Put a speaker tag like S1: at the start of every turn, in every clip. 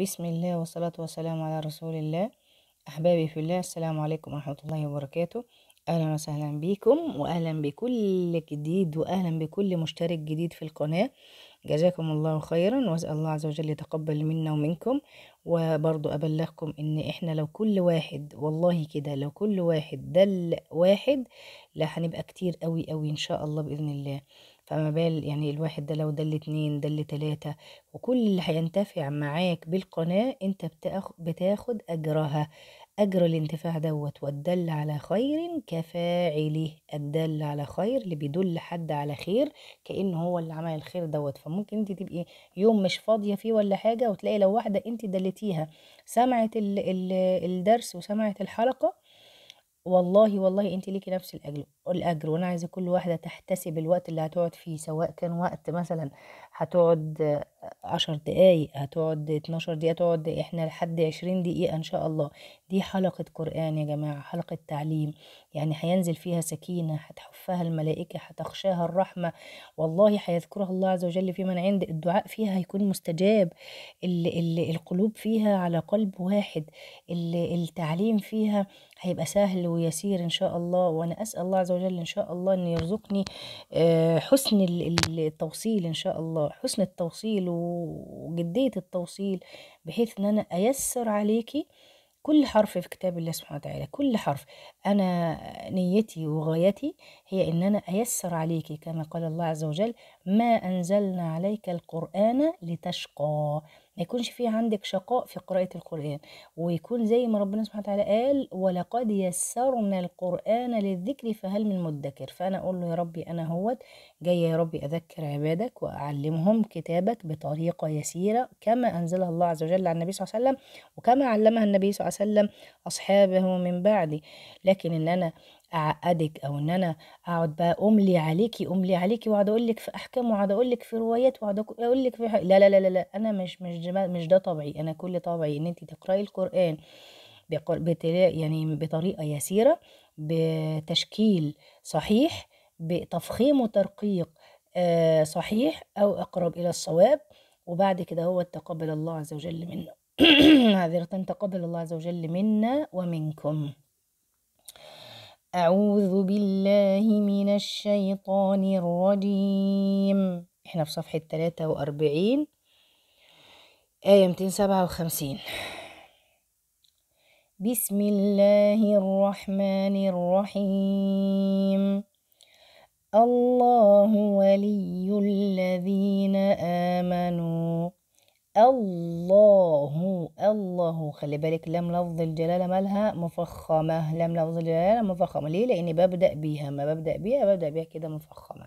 S1: بسم الله والصلاة والسلام على رسول الله أحبابي في الله السلام عليكم ورحمة الله وبركاته أهلا وسهلا بكم وأهلا بكل جديد وأهلا بكل مشترك جديد في القناة جزاكم الله خيرا وأسأل الله عز وجل يتقبل منا ومنكم وبرضو أبلغكم إن إحنا لو كل واحد والله كده لو كل واحد دل واحد لا هنبقى كتير قوي قوي إن شاء الله بإذن الله فما بال يعني الواحد ده لو دل اتنين دل تلاتة وكل اللي هينتفع معاك بالقناة انت بتاخد, بتاخد اجرها اجر الانتفاع دوت والدل على خير كفاعله الدل على خير اللي بيدل حد على خير كأنه هو اللي عمل الخير دوت فممكن انت تبقي يوم مش فاضية فيه ولا حاجة وتلاقي لو واحدة انت دلتيها سمعت الدرس وسمعت الحلقة والله والله انت ليكي نفس الاجر الاجر وانا عايزه كل واحده تحتسب الوقت اللي هتقعد فيه سواء كان وقت مثلا هتقعد عشر دقايق هتقعد اتناشر دقيقة تقعد احنا لحد عشرين دقيقة ان شاء الله دي حلقة قرآن يا جماعة حلقة تعليم يعني هينزل فيها سكينة هتحفها الملائكة هتخشاها الرحمة والله هيذكرها الله عز وجل في من عند الدعاء فيها هيكون مستجاب ال ال القلوب فيها على قلب واحد ال التعليم فيها هيبقى سهل ويسير ان شاء الله وانا اسال الله عز وجل ان شاء الله ان يرزقني آه، حسن التوصيل ان شاء الله حسن التوصيل وجدية التوصيل بحيث ان انا ايسر عليكي كل حرف في كتاب الله سبحانه وتعالى كل حرف أنا نيتي وغايتي هي أن أنا أيسر عليك كما قال الله عز وجل ما أنزلنا عليك القرآن لتشقى ما يكونش في عندك شقاء في قراءة القرآن ويكون زي ما ربنا سبحانه وتعالى قال ولقد يسرنا القرآن للذكر فهل من مدكر فأنا أقول له يا ربي أنا هوت جاية يا ربي أذكر عبادك وأعلمهم كتابك بطريقة يسيرة كما أنزلها الله عز وجل على النبي صلى الله عليه وسلم وكما علمها النبي صلى الله عليه وسلم أصحابه من بعدي لكن لكن ان انا اعقدك او ان انا اقعد بقى املي عليكي املي عليكي واقعد اقول لك في احكام واقعد اقول لك في روايات واقعد اقول لك في حق... لا لا لا لا لا انا مش مش مش ده طبعي انا كل طبعي ان انت تقراي القران بقر... يعني بطريقه يسيره بتشكيل صحيح بتفخيم وترقيق آه صحيح او اقرب الى الصواب وبعد كده هو تقبل الله عز وجل منا معذرة تقبل الله عز وجل منا ومنكم أعوذ بالله من الشيطان الرجيم احنا في صفحة 43 آية 257 بسم الله الرحمن الرحيم الله ولي الذين آمنوا الله الله خلي بالك لام لفظ الجلالة مالها مفخمة لام لفظ الجلالة مفخمة ليه لأني ببدأ بيها ما ببدأ بيها ببدأ بيها كده مفخمة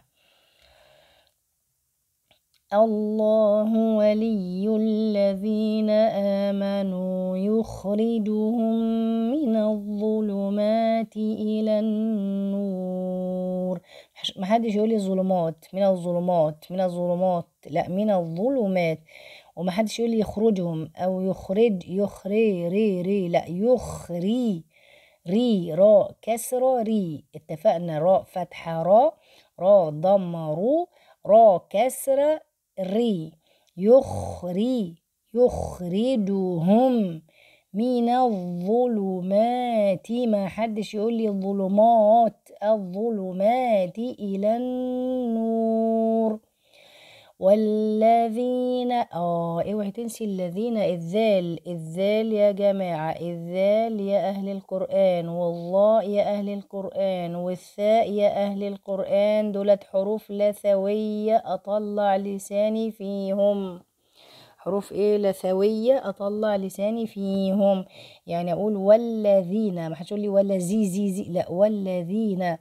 S1: الله ولي الذين آمنوا يخرجهم من الظلمات إلى النور محدش يقولي ظلمات من الظلمات من الظلمات لا من الظلمات وما حدش يقول لي يخرجهم او يخرج يخري ري ري لا يخري ري را كسرة ري اتفقنا راء فتحة را را ضمة رو را كسرة ري يخري يخرجهم من الظلمات ما حدش يقول لي الظلمات الظلمات إلى النور والذين اه اوعي إيوه، تنسي الذين الذال الذال يا جماعة الذال يا أهل القرآن والله يا أهل القرآن والثاء يا أهل القرآن دولت حروف لثوية أطلع لساني فيهم حروف ايه لثوية اطلع لساني فيهم يعني اقول والذين ما يقول لي ولا زي زي زي لا والذين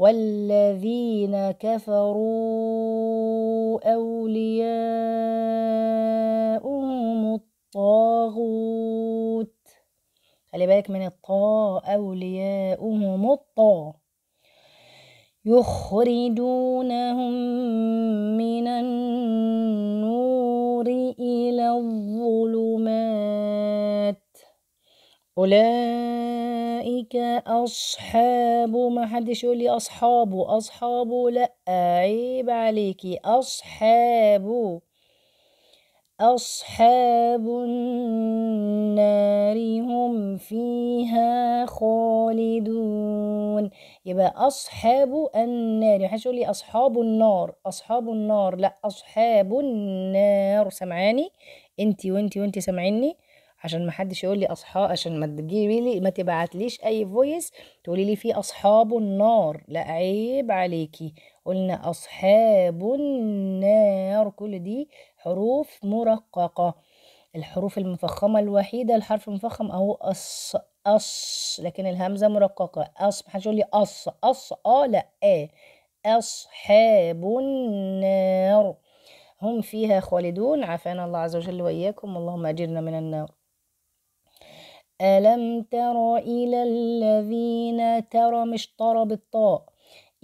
S1: والذين كفروا أولياؤهم الطاغوت خلي بالك من الطا أولياؤهم الطا يخرجونهم من النور إلى الظلمات أولئك ذلك أصحاب ما حدش يقول لي أصحابه أصحابه لأ عيب عليكي أصحابه أصحاب النار هم فيها خالدون يبقى أصحاب النار محدش يقول لي أصحاب النار أصحاب النار لأ أصحاب النار سامعاني انتي وانتي وانتي سامعيني عشان ما حدش يقول لي اصحاب عشان ما تجيبي لي ما تبعتليش اي فويس تقولي لي في اصحاب النار لا عيب عليكي قلنا اصحاب النار كل دي حروف مرققه الحروف المفخمه الوحيده الحرف المفخم اهو أص أص لكن الهمزة مرققة أص محدش يقول لي أص أص أه لأ آه أصحاب النار هم فيها خالدون عافانا الله عز وجل وإياكم اللهم أجرنا من النار ألم تر إلى الذين ترى مش ترى بالطاء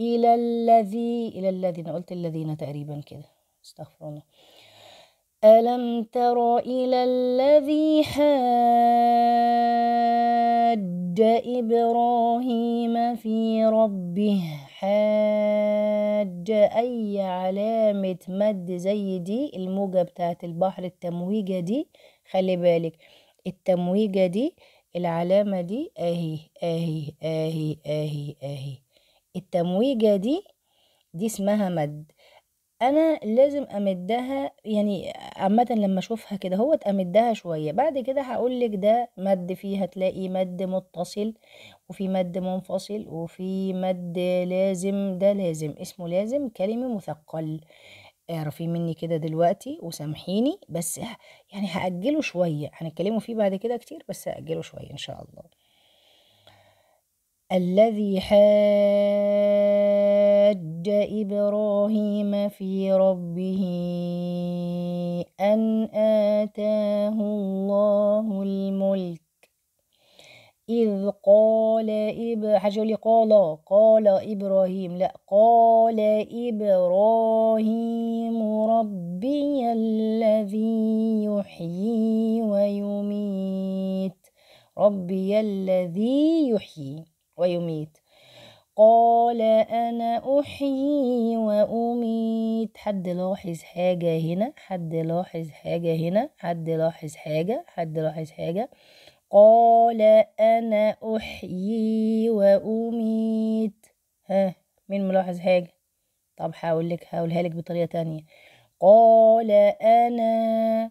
S1: إلى الذي إلى الذين قلت الذين تقريبا كده استغفر الله ألم تر إلى الذي حاج إبراهيم في ربه حاج أي علامة مد زي دي الموجة بتاعت البحر التمويجة دي خلي بالك التمويجة دي العلامة دي أهي أهي أهي أهي أهي التمويجة دي دي اسمها مد انا لازم امدها يعني عامه لما اشوفها كده هو امدها شويه بعد كده هقولك ده مد فيه هتلاقي مد متصل وفي مد منفصل وفي مد لازم ده لازم اسمه لازم كلمه مثقل اعرفي مني كده دلوقتي وسامحيني بس يعني هأجله شوية هنتكلموا فيه بعد كده كتير بس هأجله شوية إن شاء الله الذي حاج إبراهيم في ربه أن آتاه الله الملك إذ قال إب حاجة لي قال قال إبراهيم لا قال إبراهيم ربي الذي يحيي ويميت ربي الذي يحيي ويميت قال أنا أحيي وأميت حد لاحظ حاجة هنا حد لاحظ حاجة هنا حد لاحظ حاجة حد لاحظ حاجة قال أنا أحيي وأميت ها مين ملاحظ حاجة طب هقول لك هقولها لك بطريقة تانية قال أنا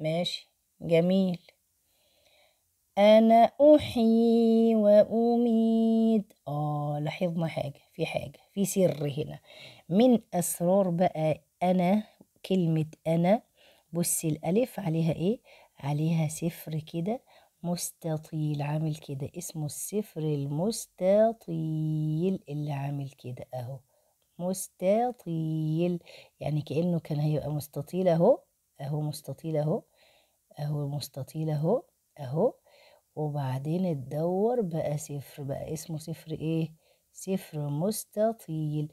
S1: ماشي جميل أنا أحيي وأميت آه لاحظنا حاجة في حاجة في سر هنا من أسرار بقى أنا كلمة أنا بص الألف عليها إيه عليها سفر كده مستطيل عامل كده اسمه السفر المستطيل اللي عامل كده أهو مستطيل يعني كأنه كان هيبقى مستطيل أهو أهو مستطيل أهو أهو مستطيل أهو أهو وبعدين تدور بقى سفر بقى اسمه سفر ايه سفر مستطيل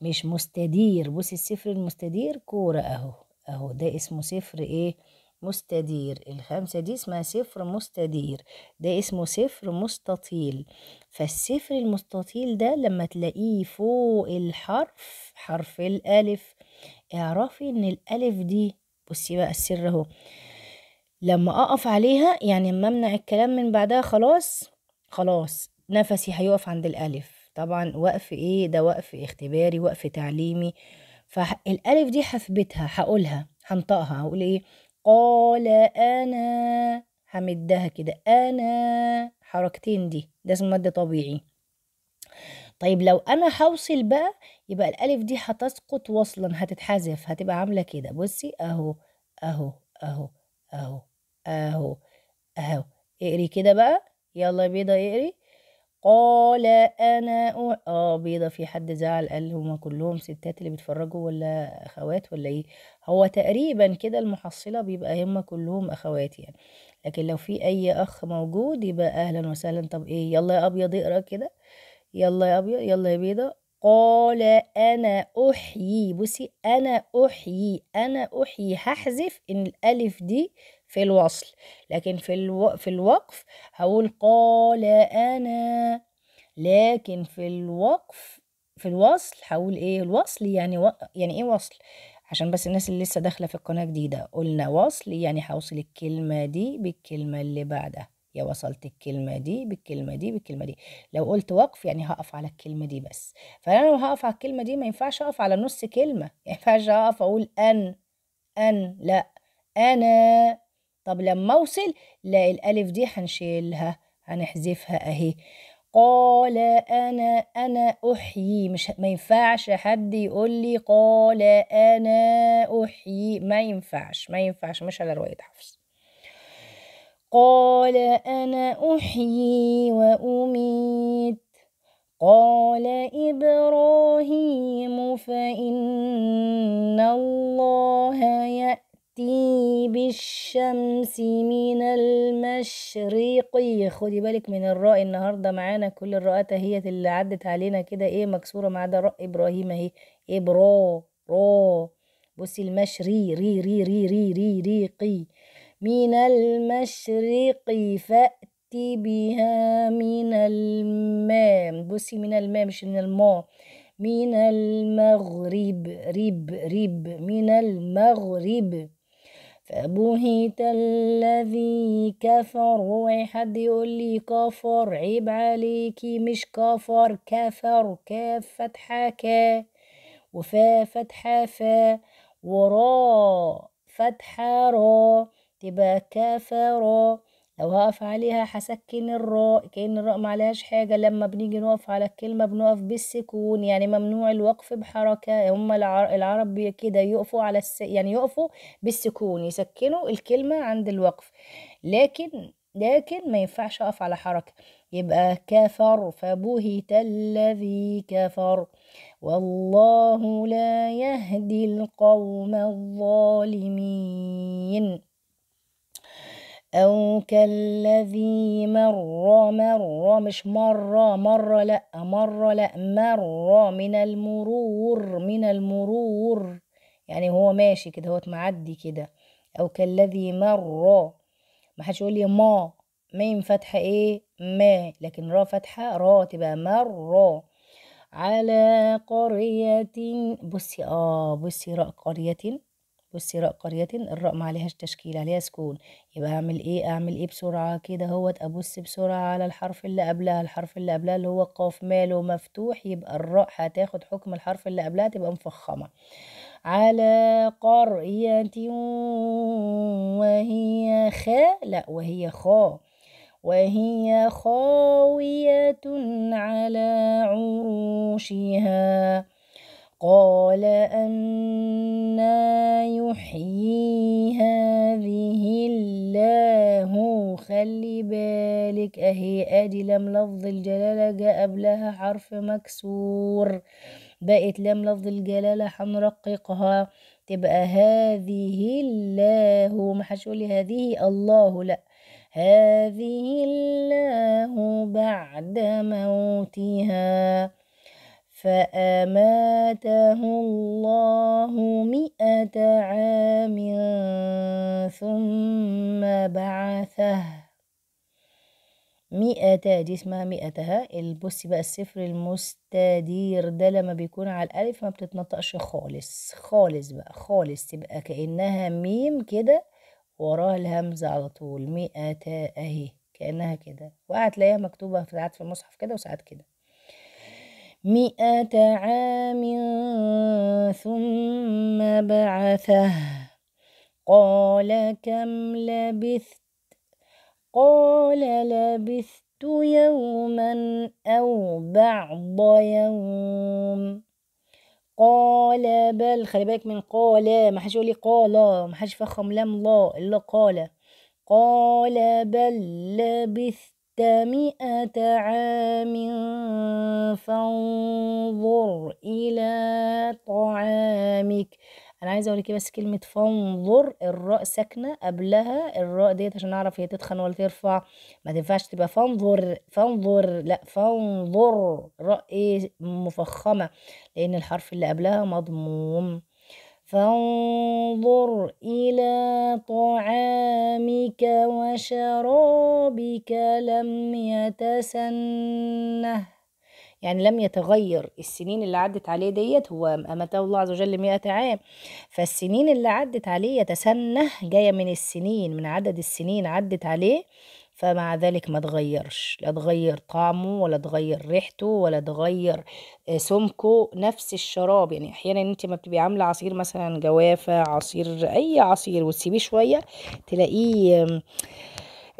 S1: مش مستدير بصي السفر المستدير كورة اهو اهو ده اسمه سفر ايه مستدير الخمسة دي اسمها سفر مستدير ده اسمه سفر مستطيل فالسفر المستطيل ده لما تلاقيه فوق الحرف حرف الألف اعرفي ان الألف دي بصي بقى السر اهو لما أقف عليها يعني لما أمنع الكلام من بعدها خلاص خلاص نفسي هيقف عند الألف طبعا وقف إيه ده وقف اختباري وقف تعليمي فالألف دي هثبتها هقولها هنطقها هقول إيه قال أنا همدها كده أنا حركتين دي ده اسمه مد طبيعي طيب لو انا هوصل بقى يبقى الالف دي هتسقط وصلا هتتحذف هتبقى عامله كده بصي اهو اهو اهو اهو اهو اهو اقري كده بقى يلا بيضة اقري قال انا اه بيضة في حد زعل قال هما كلهم ستات اللي بيتفرجوا ولا اخوات ولا ايه هو تقريبا كده المحصلة بيبقى هما كلهم اخوات يعني لكن لو في اي اخ موجود يبقى اهلا وسهلا طب ايه يلا يا ابيض اقرا كده يلا يا ابيض يلا يا بيضة قال انا احيي بصي انا احيي انا احيي هحذف ان الالف دي في الوصل لكن في, الو... في الوقف هقول قال أنا لكن في الوقف في الوصل هقول ايه الوصل يعني و... يعني ايه وصل عشان بس الناس اللي لسه داخله في القناه جديده قلنا وصل يعني هوصل الكلمه دي بالكلمه اللي بعدها يا وصلت الكلمة دي بالكلمة دي بالكلمة دي لو قلت وقف يعني هقف على الكلمة دي بس فأنا لو هقف على الكلمة دي ما ينفعش أقف على نص كلمة ما ينفعش أقف أقول أن أن لا أنا طب لما أوصل لا الألف دي هنشيلها هنحذفها أهي قال أنا أنا أحيي مش ما ينفعش حد يقول لي قال أنا أحيي ما ينفعش ما ينفعش مش على رواية حفص قال أنا أحيي وأميت قال إبراهيم فإن الله يأتي تأتي بالشمس من المشرق خدي بالك من الراء النهاردة معانا كل الراء هي اللي عدت علينا كده ايه مكسورة مع ده راء إبراهيم اهي إبرا را بصي المشري ري ري ري ري ري ري قي من المشرق فأتي بها من المام بصي من المام مش من الماء من المغرب ريب ريب من المغرب فبهت الذي كفر هو حد يقول لي كفر عيب عليكي مش كفر كفر كاف فتحة كا وفا فتحة فا وراء فتحة را تبقى كفر لو هقف عليها هسكن الراء كأن الراء معلهاش حاجة لما بنيجي نقف على الكلمة بنقف بالسكون يعني ممنوع الوقف بحركة هما العرب كده يقفوا على الس... يعني يقفوا بالسكون يسكنوا الكلمة عند الوقف لكن لكن ما ينفعش اقف على حركة يبقى كفر فبهت الذي كفر والله لا يهدي القوم الظالمين أو كالذي مر مر مش مرة مرة لأ مرة لأ مرة من المرور من المرور يعني هو ماشي كده هو معدي كده أو كالذي مر محدش يقول لي ما ميم فتحة ايه ما لكن را فتحة را تبقى مر على قرية بصي اه بصي راء قرية بصي راء قرية الراء ما عليهاش تشكيل عليها سكون يبقى اعمل ايه اعمل ايه بسرعة كده اهوت ابص بسرعة على الحرف اللي قبلها الحرف اللي قبلها اللي هو قاف ماله مفتوح يبقى الراء هتاخد حكم الحرف اللي قبلها تبقى مفخمة على قرية وهي خاء لا وهي خاء وهي خاوية على عروشها قال أنا يحيي هذه الله خلي بالك أهي أدي لم لفظ الجلالة جاء قبلها حرف مكسور بقت لم لفظ الجلالة هنرققها تبقى هذه الله ما يقولي هذه الله لأ هذه الله بعد موتها فأماته الله مئة عام ثم بعثه مئة دي اسمها مئتها البص بقى الصفر المستدير ده لما بيكون على الألف ما بتتنطقش خالص خالص بقى خالص تبقى كأنها ميم كده وراها الهمزة على طول مئة أهي كأنها كده تلاقيها مكتوبة ساعات في المصحف كده وساعات كده مئة عام ثم بعثه قال كم لبثت قال لبثت يوما أو بعض يوم قال بل خلي بالك من قال ما حدش يقول لي قال ما حدش فخم لام لا الا قال قال بل لبثت مئة عام فانظر إلى طعامك أنا عايزة أقول إيه بس كلمة فانظر الراء ساكنة قبلها الراء ديت عشان أعرف هي تتخن ولا ترفع ما تنفعش تبقى فانظر فانظر لأ فانظر راء إيه مفخمة لأن الحرف اللي قبلها مضموم فانظر إلى طعامك وشرابك لم يتسنه يعني لم يتغير السنين اللي عدت عليه ديت هو أمته الله عز وجل مئة عام فالسنين اللي عدت عليه يتسنه جاية من السنين من عدد السنين عدت عليه فمع ذلك ما تغيرش لا تغير طعمه ولا تغير ريحته ولا تغير آه، سمكه نفس الشراب يعني احيانا انت ما بتبقي عامله عصير مثلا جوافه عصير اي عصير وتسيبيه شويه تلاقيه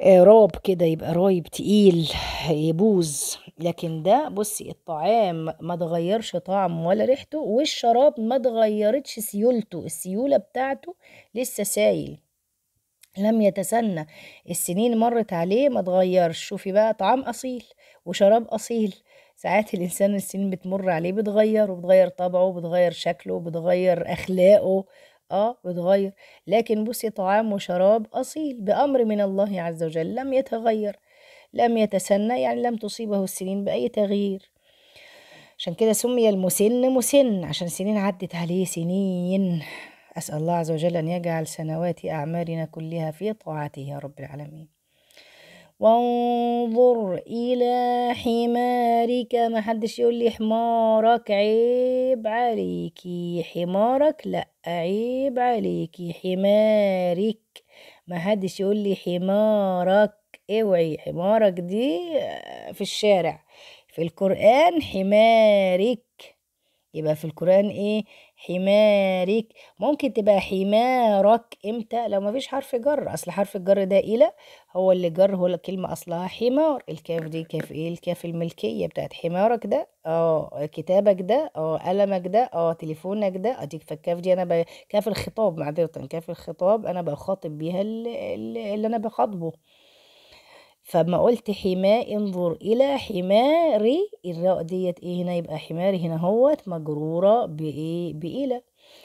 S1: آه، راب كده يبقى رايب تقيل يبوظ لكن ده بصي الطعام ما تغيرش طعمه ولا ريحته والشراب ما تغيرتش سيولته السيوله بتاعته لسه سايل لم يتسنى السنين مرت عليه ما تغيرش شوفي بقى طعام أصيل وشراب أصيل ساعات الإنسان السنين بتمر عليه بتغير وبتغير طبعه بتغير شكله بتغير أخلاقه اه بتغير لكن بصي طعام وشراب أصيل بأمر من الله عز وجل لم يتغير لم يتسنى يعني لم تصيبه السنين بأي تغيير عشان كده سمي المسن مسن عشان سنين عدت عليه سنين أسأل الله عز وجل أن يجعل سنوات أعمارنا كلها في طاعته يا رب العالمين وانظر إلى حمارك ما حدش يقول لي حمارك عيب عليكي حمارك لا عيب عليكي حمارك ما حدش يقول لي حمارك اوعي حمارك دي في الشارع في القرآن حمارك يبقى في القرآن ايه حمارك ممكن تبقى حمارك امتى لو مفيش حرف جر اصل حرف الجر ده الى هو اللي جر هو الكلمه اصلها حمار الكاف دي كاف ايه الكاف الملكيه بتاعت حمارك ده اه كتابك ده اه قلمك ده اه تليفونك ده اديك فالكاف دي انا كاف الخطاب معذره كاف الخطاب انا بخاطب بيها اللي, اللي انا بخاطبه فما قلت حماء انظر الى حماري الراء ديت ايه هنا يبقى حماري هنا هوت مجروره بايه بالى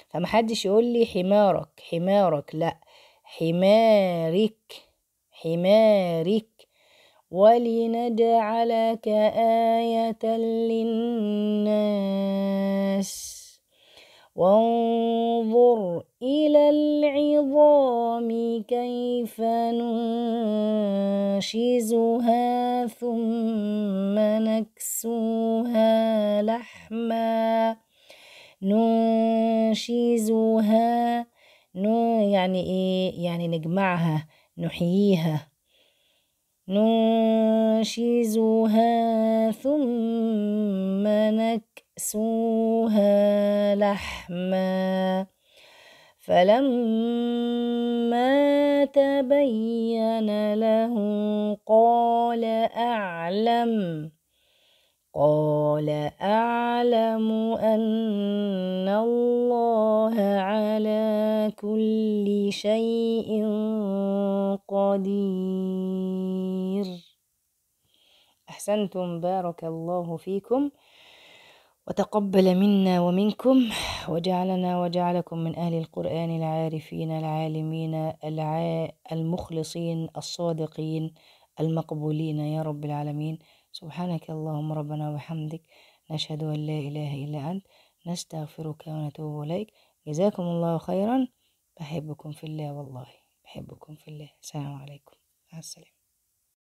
S1: فمحدش يقول لي حمارك حمارك لا حمارك حمارك ولنجعلك ايه للناس وانظر إلى العظام كيف ننشزها ثم نكسوها لحما ننشزها يعني إيه يعني نجمعها نحييها ننشزها ثم نكسوها يأسوها لحما فلما تبين له قال أعلم قال أعلم أن الله على كل شيء قدير أحسنتم بارك الله فيكم وتقبل منا ومنكم وجعلنا وجعلكم من أهل القرآن العارفين العالمين الع... المخلصين الصادقين المقبولين يا رب العالمين سبحانك اللهم ربنا وبحمدك نشهد أن لا إله إلا أنت نستغفرك ونتوب إليك جزاكم الله خيرا بحبكم في الله والله بحبكم في الله السلام عليكم مع السلامة